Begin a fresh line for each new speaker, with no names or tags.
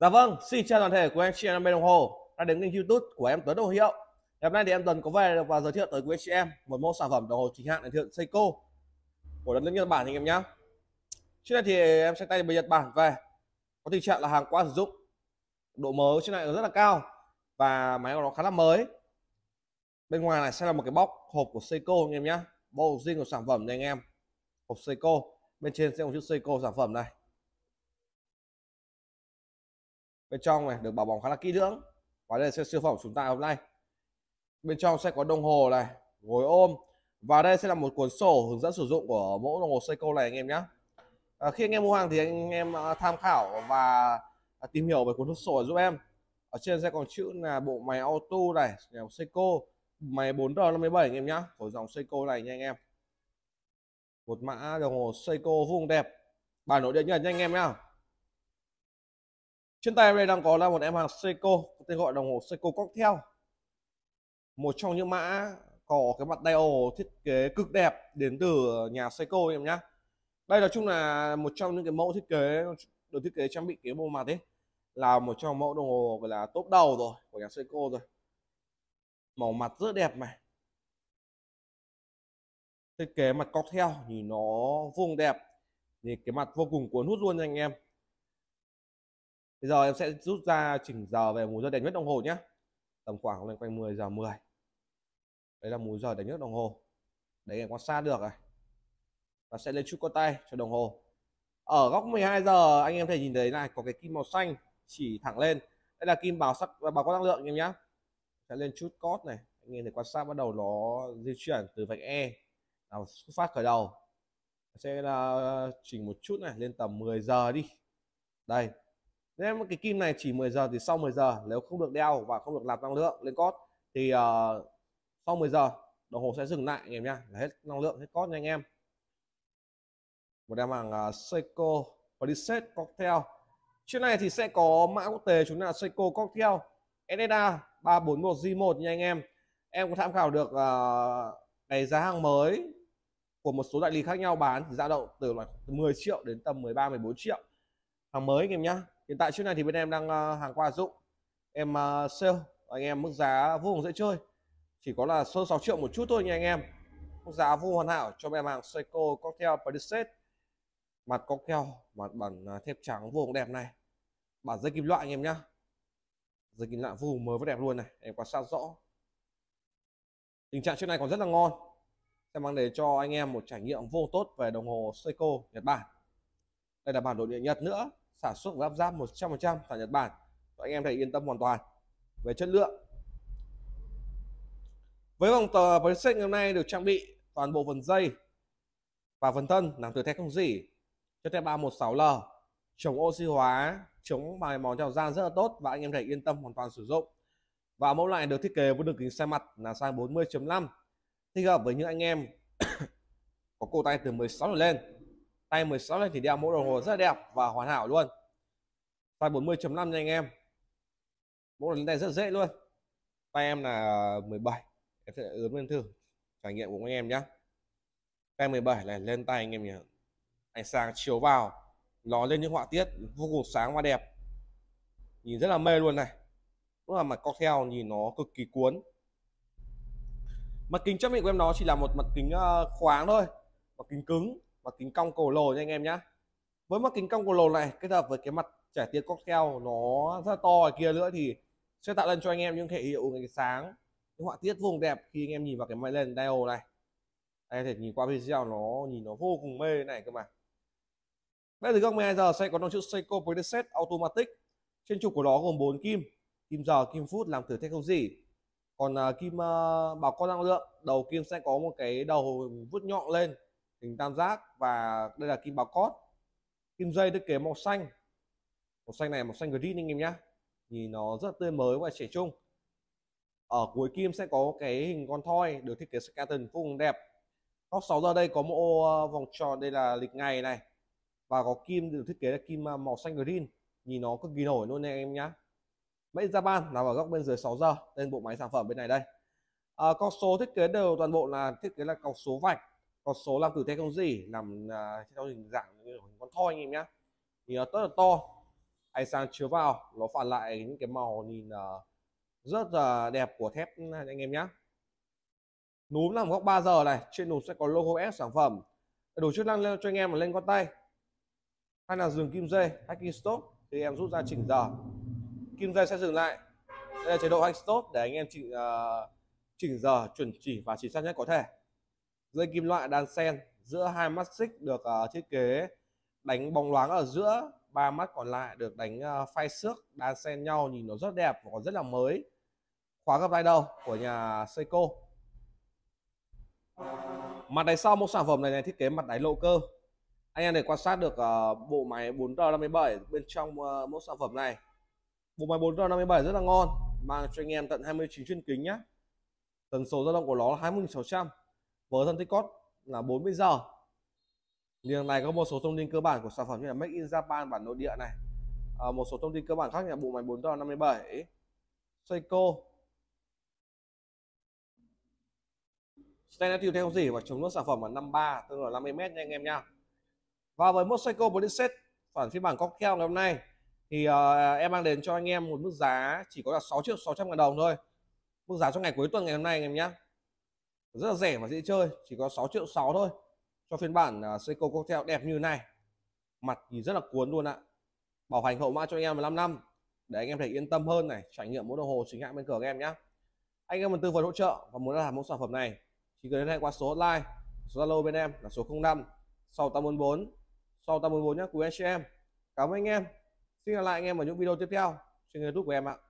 Dạ vâng, xin chào toàn thể của anh chị em bên đồng hồ đã đến kênh YouTube của em Tuấn Đồ Hiệu. hôm nay thì em Tuấn có về và giới thiệu tới quý anh chị em một mẫu sản phẩm đồng hồ chính hãng đến thượng Seiko của đất nước Nhật Bản anh em nhá. Trước đây thì em sẽ tay về Nhật Bản về có tình trạng là hàng quá sử dụng độ mới trên này rất là cao và máy của nó khá là mới. Bên ngoài này sẽ là một cái bóc hộp của Seiko anh em nhé bộ riêng của sản phẩm này anh em, hộp Seiko bên trên sẽ có chữ Seiko sản phẩm này bên trong này được bảo bọc khá là kỹ lưỡng và đây sẽ siêu phẩm của chúng ta hôm nay bên trong sẽ có đồng hồ này gối ôm và đây sẽ là một cuốn sổ hướng dẫn sử dụng của mẫu đồng hồ Seiko này anh em nhé à, khi anh em mua hàng thì anh em à, tham khảo và tìm hiểu về cuốn sổ giúp em ở trên sẽ còn chữ là bộ máy auto này nhà Seiko máy 4R57 anh em nhé của dòng Seiko này nha anh em một mã đồng hồ Seiko vuông đẹp bản nội địa nhật nha anh em nhá trên tay đây đang có là một em hàng Seiko tên gọi đồng hồ Seiko Cocktail một trong những mã có cái mặt dial thiết kế cực đẹp đến từ nhà Seiko em nhá đây là chung là một trong những cái mẫu thiết kế được thiết kế trang bị cái bộ mặt ấy là một trong mẫu đồng hồ gọi là top đầu rồi của nhà Seiko rồi màu mặt rất đẹp này thiết kế mặt cocktail thì nó vuông đẹp thì cái mặt vô cùng cuốn hút luôn nha anh em bây giờ em sẽ rút ra chỉnh giờ về mùi giờ đánh nhất đồng hồ nhé tầm khoảng lên quanh 10 giờ 10 đấy là mùi giờ đánh nhất đồng hồ đấy em quan sát được rồi, và sẽ lên chút con tay cho đồng hồ ở góc 12 giờ anh em thể nhìn thấy này có cái kim màu xanh chỉ thẳng lên đây là kim bảo sắc và bảo có năng lượng anh em nhé sẽ lên chút cốt này anh em thể quan sát bắt đầu nó di chuyển từ vạch e nào xuất phát khởi đầu sẽ là ờ, chỉnh một chút này lên tầm 10 giờ đi đây nên cái kim này chỉ 10 giờ thì sau 10 giờ nếu không được đeo và không được nạp năng lượng lên cốt thì uh, sau 10 giờ đồng hồ sẽ dừng lại anh em nhá là hết năng lượng hết cốt nha anh em một đeo hàng uh, ờ, Seiko Preset Cocktail chiếc này thì sẽ có mã quốc tế chúng là Seiko Cocktail SSA 341G1 nha anh em em có tham khảo được uh, cái giá hàng mới của một số đại lý khác nhau bán thì dao động từ loại 10 triệu đến tầm 13 14 triệu hàng mới anh em nhá hiện tại chiếc này thì bên em đang ờ, hàng qua dụng em ờ, sale anh em mức giá vô cùng dễ chơi chỉ có là sơ 6 triệu một chút thôi nha anh em mức giá vô hoàn hảo cho em hàng Seiko cocktail preset mặt cocktail mặt bản ờ, thép trắng vô cùng đẹp này bản dây kim loại anh em nhá dây kim loại vô cùng mới và đẹp luôn này em quan sát rõ tình trạng chiếc này còn rất là ngon sẽ mang để cho anh em một trải nghiệm vô tốt về đồng hồ Seiko Nhật Bản đây là bản đồ địa Nhật nữa sản xuất và lắp ráp 100% tại Nhật Bản và anh em thấy yên tâm hoàn toàn về chất lượng với vòng tờ với sách ngày hôm nay được trang bị toàn bộ phần dây và phần thân làm từ thép không dỉ cho thép 316L chống oxy hóa chống mài mòn theo da rất là tốt và anh em thấy yên tâm hoàn toàn sử dụng và mẫu này được thiết kế với đường kính xe mặt là size 40.5 thích hợp với những anh em có cổ tay từ 16 trở lên tay 16 này thì đeo mẫu đồng hồ rất là đẹp và hoàn hảo luôn tay 40.5 nha anh em mẫu lần tay rất dễ luôn tay em là 17 ờ, em sẽ ướm lên thử trải nghiệm của anh em nhé tay 17 này lên tay anh em nhỉ ánh sáng chiếu vào nó lên những họa tiết vô cùng sáng và đẹp nhìn rất là mê luôn này cũng là mặt cocktail nhìn nó cực kỳ cuốn mặt kính chấp nhận của em nó chỉ là một mặt kính ờ, khoáng thôi mặt kính cứng và kính cong cầu lồ nha anh em nhé với mắt kính cong cầu lồ này kết hợp với cái mặt trải tia cocktail nó rất to ở kia nữa thì sẽ tạo lên cho anh em những hệ hiệu ánh sáng những họa tiết vùng đẹp khi anh em nhìn vào cái máy lên dial này anh có thể nhìn qua video nó nhìn nó vô cùng mê này cơ mà đây từ góc 12 giờ sẽ có nó chữ Seiko Preset Automatic trên trục của nó gồm 4 kim kim giờ kim phút làm từ gì còn uh, kim uh, bảo con năng lượng đầu kim sẽ có một cái đầu vút nhọn lên hình tam giác và đây là kim báo cốt kim dây được kế màu xanh màu xanh này màu xanh green anh em nhé nhìn nó rất tươi mới và trẻ trung ở cuối kim sẽ có cái hình con thoi được thiết kế skeleton vô cùng đẹp góc 6 giờ đây có một ô ờ, vòng tròn đây là lịch ngày này và có kim được thiết kế là kim ờ, màu xanh green nhìn nó cực kỳ nổi luôn anh em nhá mẫy ra ban nằm ở góc bên dưới 6 giờ lên bộ máy sản phẩm bên này đây à, con số thiết kế đều toàn bộ là thiết kế là cọc số vạch còn số làm từ tay không gì làm uh, theo hình dạng như con thoi anh em nhé thì nó à, rất là to ánh sáng chiếu vào nó phản lại những cái màu nhìn uh, rất là đẹp của thép anh em nhé núm làm góc 3 giờ này trên núm sẽ có logo S sản phẩm đủ chức năng lên cho anh em là lên con tay hay là dừng kim dây hacking stop thì em rút ra chỉnh giờ kim dây sẽ dừng lại đây là chế độ hack stop để anh em chỉnh uh, chỉnh giờ chuẩn chỉ và chính xác nhất có thể dây kim loại đan sen giữa hai mắt xích được uh, thiết kế đánh bóng loáng ở giữa ba mắt còn lại được đánh uh, ờ, phai xước đan xen nhau nhìn nó rất đẹp và còn rất là mới khóa gấp tay đầu của nhà Seiko mặt đáy sau một sản phẩm này, này thiết kế mặt đáy lộ cơ anh em để quan sát được uh, bộ máy 457 bên trong uh, mẫu sản phẩm này bộ máy 457 rất là ngon mang cho anh em tận 29 chuyên kính nhé tần số dao động của nó là 2600 với thân tích cost là 40 giờ Liên này có một số thông tin cơ bản của sản phẩm như là Make in Japan bản nội địa này à, một số thông tin cơ bản khác như là bộ máy 4 tờ 57 Seiko Stainless theo gì và chống nước sản phẩm là 53 tương là 50m nha anh em nha và với một Seiko Body Set bản phiên bản cocktail ngày hôm nay thì uh, em mang đến cho anh em một mức giá chỉ có là 6 triệu 600 ngàn đồng thôi mức giá cho ngày cuối tuần ngày hôm nay anh em nhé rất là rẻ và dễ chơi chỉ có 6 triệu 6 thôi cho phiên bản à, Seiko Cocktail đẹp như này mặt thì rất là cuốn luôn ạ bảo hành hậu mãi cho anh em 15 năm để anh em thể yên tâm hơn này trải nghiệm mẫu đồng hồ chính hãng bên cửa các em nhé anh em muốn tư vấn hỗ trợ và muốn đặt mẫu sản phẩm này chỉ cần liên hệ qua số hotline zalo bên em là số 05 6844 6844 nhé quý anh chị em cảm ơn anh em xin gặp lại anh em ở những video tiếp theo trên youtube của em ạ